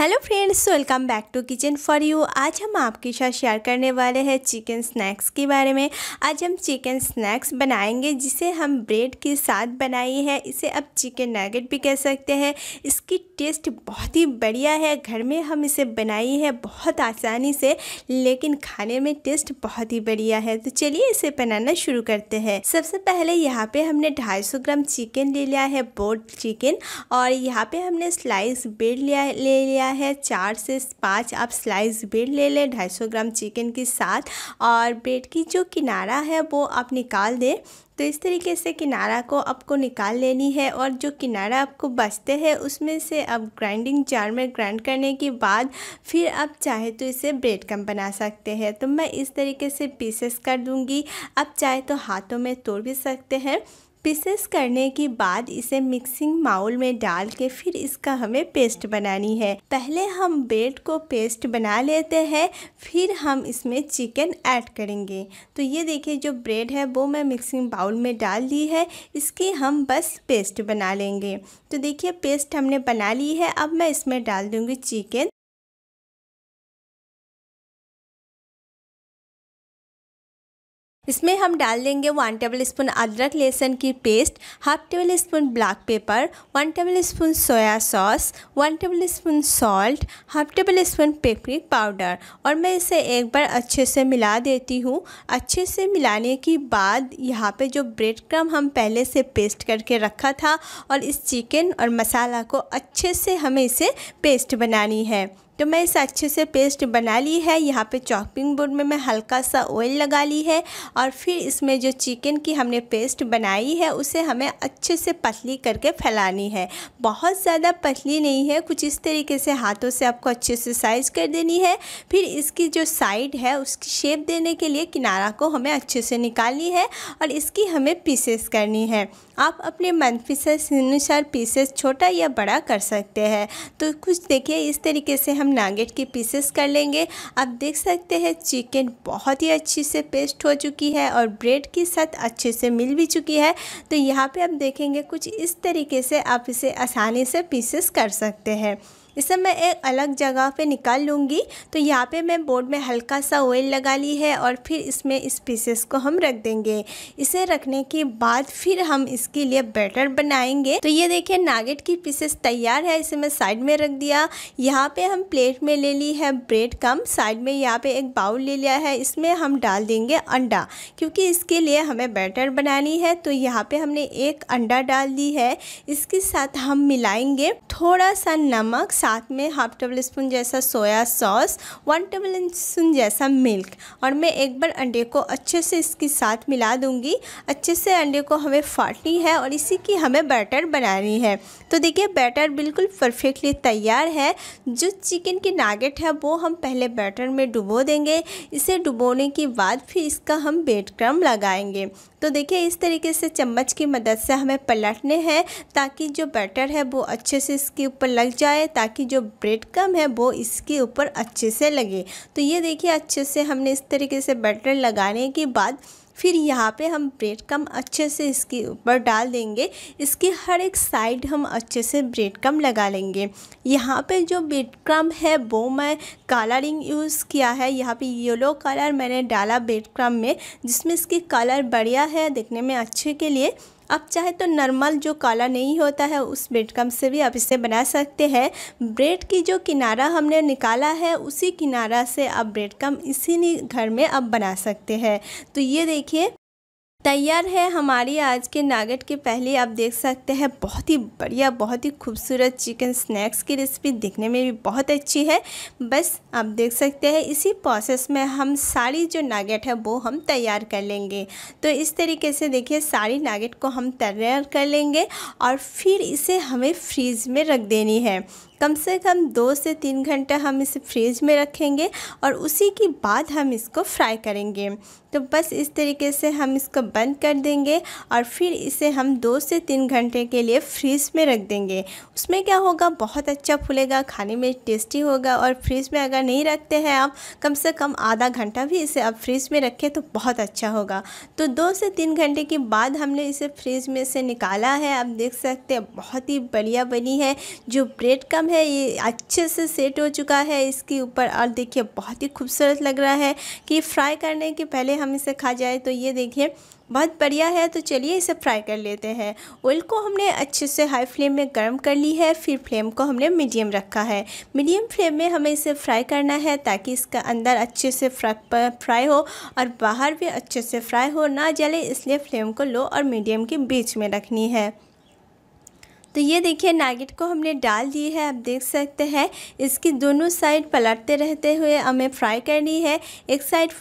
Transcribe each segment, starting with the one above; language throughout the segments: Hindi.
hello friends welcome back to kitchen for you आज हम आपके साथ शेयर करने वाले हैं चिकन स्नैक्स के बारे में आज हम चिकन स्नैक्स बनाएंगे जिसे हम ब्रेड के साथ बनाई है इसे आप चिकन नगेट भी कह सकते हैं इसकी टेस्ट बहुत ही बढ़िया है घर में हम इसे बनाई है बहुत आसानी से लेकिन खाने में टेस्ट बहुत ही बढ़िया है तो चलिए इसे बनाना शुरू करते हैं सबसे पहले यहाँ पर हमने ढाई ग्राम चिकन ले लिया है बोर्ड चिकन और यहाँ पर हमने स्लाइस ब्रेड लिया ले लिया है चार से पाँच आप स्लाइस ब्रेड ले लें ढाई सौ ग्राम चिकन के साथ और ब्रेड की जो किनारा है वो आप निकाल दें तो इस तरीके से किनारा को आपको निकाल लेनी है और जो किनारा आपको बचते हैं उसमें से आप ग्राइंडिंग जार में ग्राइंड करने के बाद फिर आप चाहे तो इसे ब्रेड कम बना सकते हैं तो मैं इस तरीके से पीसेस कर दूंगी आप चाहे तो हाथों में तोड़ भी सकते हैं पीसेस करने के बाद इसे मिक्सिंग माउल में डाल के फिर इसका हमें पेस्ट बनानी है पहले हम ब्रेड को पेस्ट बना लेते हैं फिर हम इसमें चिकन ऐड करेंगे तो ये देखिए जो ब्रेड है वो मैं मिक्सिंग बाउल में डाल दी है इसकी हम बस पेस्ट बना लेंगे तो देखिए पेस्ट हमने बना ली है अब मैं इसमें डाल दूँगी चिकन इसमें हम डाल देंगे वन टेबल स्पून अदरक लहसुन की paste half tablespoon black pepper one tablespoon soya sauce one tablespoon salt half tablespoon paprika powder और मैं इसे एक बार अच्छे से मिला देती हूँ अच्छे से मिलाने के बाद यहाँ पे जो ब्रेड क्रम हम पहले से पेस्ट करके रखा था और इस चिकन और मसाला को अच्छे से हमें इसे पेस्ट बनानी है तो मैं इसे अच्छे से पेस्ट बना ली है यहाँ पे चॉपिंग बोर्ड में मैं हल्का सा ऑयल लगा ली है और फिर इसमें जो चिकन की हमने पेस्ट बनाई है उसे हमें अच्छे से पतली करके फैलानी है बहुत ज़्यादा पतली नहीं है कुछ इस तरीके से हाथों से आपको अच्छे से साइज कर देनी है फिर इसकी जो साइड है उसकी शेप देने के लिए किनारा को हमें अच्छे से निकालनी है और इसकी हमें पीसेस करनी है आप अपने मनफिस अनुसार पीसेस छोटा या बड़ा कर सकते हैं तो कुछ देखिए इस तरीके से हम नागेट के पीसेस कर लेंगे आप देख सकते हैं चिकन बहुत ही अच्छी से पेस्ट हो चुकी है और ब्रेड के साथ अच्छे से मिल भी चुकी है तो यहाँ पे आप देखेंगे कुछ इस तरीके से आप इसे आसानी से पीसेस कर सकते हैं इसे मैं एक अलग जगह पे निकाल लूँगी तो यहाँ पे मैं बोर्ड में हल्का सा ऑयल लगा ली है और फिर इसमें इस पीसेस को हम रख देंगे इसे रखने के बाद फिर हम इसके लिए बैटर बनाएंगे तो ये देखिए नागेट की पीसेस तैयार है इसे मैं साइड में रख दिया यहाँ पे हम प्लेट में ले ली है ब्रेड कम साइड में यहाँ पे एक बाउल ले लिया है इसमें हम डाल देंगे अंडा क्योंकि इसके लिए हमें बैटर बनानी है तो यहाँ पे हमने एक अंडा डाल दी है इसके साथ हम मिलाएंगे थोड़ा सा नमक साथ में हाफ टेबल स्पून जैसा soya sauce one tablespoon जैसा मिल्क और मैं एक बार अंडे को अच्छे से इसके साथ मिला दूँगी अच्छे से अंडे को हमें फाटनी है और इसी की हमें बैटर बनानी है तो देखिए बैटर बिल्कुल परफेक्टली तैयार है जो चिकन की नागेट है वो हम पहले बैटर में डुबो देंगे इसे डुबोने के बाद फिर इसका हम बेट क्रम लगाएंगे तो देखिए इस तरीके से चम्मच की मदद से हमें पलटने हैं ताकि जो बैटर है वो अच्छे से इसके ऊपर लग जाए ताकि ताकि जो ब्रेड कम है वो इसके ऊपर अच्छे से लगे तो ये देखिए अच्छे से हमने इस तरीके से बैटर लगाने के बाद फिर यहाँ पे हम ब्रेड कम अच्छे से इसके ऊपर डाल देंगे इसके हर एक साइड हम अच्छे से ब्रेड कम लगा लेंगे यहाँ पे जो ब्रेड क्रम है वो मैं कलरिंग यूज़ किया है यहाँ पे येलो कलर मैंने डाला ब्रेड क्रम में जिसमें इसकी कलर बढ़िया है देखने में अच्छे के लिए आप चाहे तो नॉर्मल जो काला नहीं होता है उस ब्रेड क्रम से भी आप इसे बना सकते हैं ब्रेड की जो किनारा हमने निकाला है उसी किनारा से आप ब्रेड क्रम इसी घर में आप बना सकते हैं तो ये देखिए तैयार है हमारी आज के नागेट की पहले आप देख सकते हैं बहुत ही बढ़िया बहुत ही खूबसूरत चिकन स्नैक्स की रेसिपी देखने में भी बहुत अच्छी है बस आप देख सकते हैं इसी प्रोसेस में हम सारी जो नागेट है वो हम तैयार कर लेंगे तो इस तरीके से देखिए सारी नागेट को हम तैयार कर लेंगे और फिर इसे हमें फ्रीज में रख देनी है कम से कम दो से तीन घंटा हम इसे फ्रिज में रखेंगे और उसी के बाद हम इसको फ्राई करेंगे तो बस इस तरीके से हम इसको बंद कर देंगे और फिर इसे हम दो से तीन घंटे के लिए फ्रिज में रख देंगे उसमें क्या होगा बहुत अच्छा फूलेगा खाने में टेस्टी होगा और फ्रीज में अगर नहीं रखते हैं आप कम से कम आधा घंटा भी इसे आप फ्रिज में रखें तो बहुत अच्छा होगा तो दो से तीन घंटे के बाद हमने इसे फ्रिज में से निकाला है आप देख सकते हैं बहुत ही बढ़िया बनी है जो ब्रेड का है ये अच्छे से सेट हो चुका है इसके ऊपर और देखिए बहुत ही खूबसूरत लग रहा है कि फ्राई करने के पहले हम इसे खा जाए तो ये देखिए बहुत बढ़िया है तो चलिए इसे फ्राई कर लेते हैं ऑयल को हमने अच्छे से हाई फ्लेम में गर्म कर ली है फिर फ्लेम को हमने मीडियम रखा है मीडियम फ्लेम में हमें इसे फ्राई करना है ताकि इसका अंदर अच्छे से फ्राई हो और बाहर भी अच्छे से फ्राई हो ना जले इसलिए फ्लेम को लो और मीडियम के बीच में रखनी है तो ये देखिए नागिट को हमने डाल दी है आप देख सकते हैं इसकी दोनों साइड पलटते रहते हुए हमें फ्राई करनी है एक साइड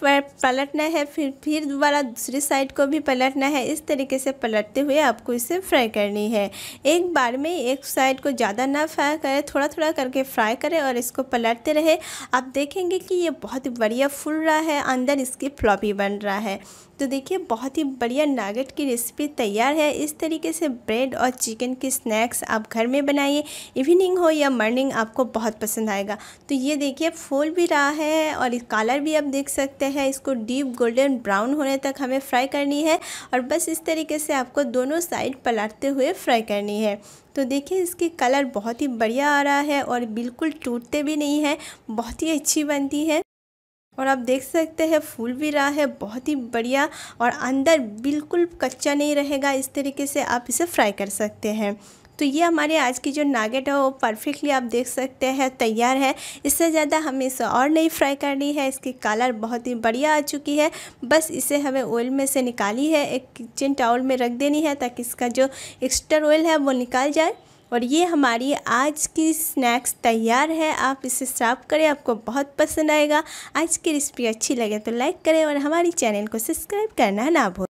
पलटना है फिर फिर दोबारा दूसरी साइड को भी पलटना है इस तरीके से पलटते हुए आपको इसे फ्राई करनी है एक बार में एक साइड को ज़्यादा ना फ्राई करें थोड़ा थोड़ा करके फ्राई करें और इसको पलटते रहे आप देखेंगे कि ये बहुत बढ़िया फूल रहा है अंदर इसकी फ्लॉपी बन रहा है तो देखिए बहुत ही बढ़िया नागेट की रेसिपी तैयार है इस तरीके से ब्रेड और चिकन की स्नैक स्नैक्स आप घर में बनाइए इवनिंग हो या मॉर्निंग आपको बहुत पसंद आएगा तो ये देखिए फूल भी रहा है और इस कलर भी आप देख सकते हैं इसको डीप गोल्डन ब्राउन होने तक हमें फ्राई करनी है और बस इस तरीके से आपको दोनों साइड पलाटते हुए फ्राई करनी है तो देखिए इसकी कलर बहुत ही बढ़िया आ रहा है और बिल्कुल टूटते भी नहीं है बहुत ही अच्छी बनती है और आप देख सकते हैं फूल भी रहा है बहुत ही बढ़िया और अंदर बिल्कुल कच्चा नहीं रहेगा इस तरीके से आप इसे फ्राई कर सकते हैं तो ये हमारे आज की जो नागेट है वो परफेक्टली आप देख सकते हैं तैयार है इससे ज़्यादा हमें इसे और नहीं फ्राई करनी है इसकी कलर बहुत ही बढ़िया आ चुकी है बस इसे हमें ऑयल में से निकाली है एक किचन टाउल में रख देनी है ताकि इसका जो एक्स्ट्रा ऑयल है वो निकाल जाए और ये हमारी आज की स्नैक्स तैयार है आप इसे सर्व करें आपको बहुत पसंद आएगा आज की रेसिपी अच्छी लगे तो लाइक करें और हमारी चैनल को सब्सक्राइब करना ना भूलें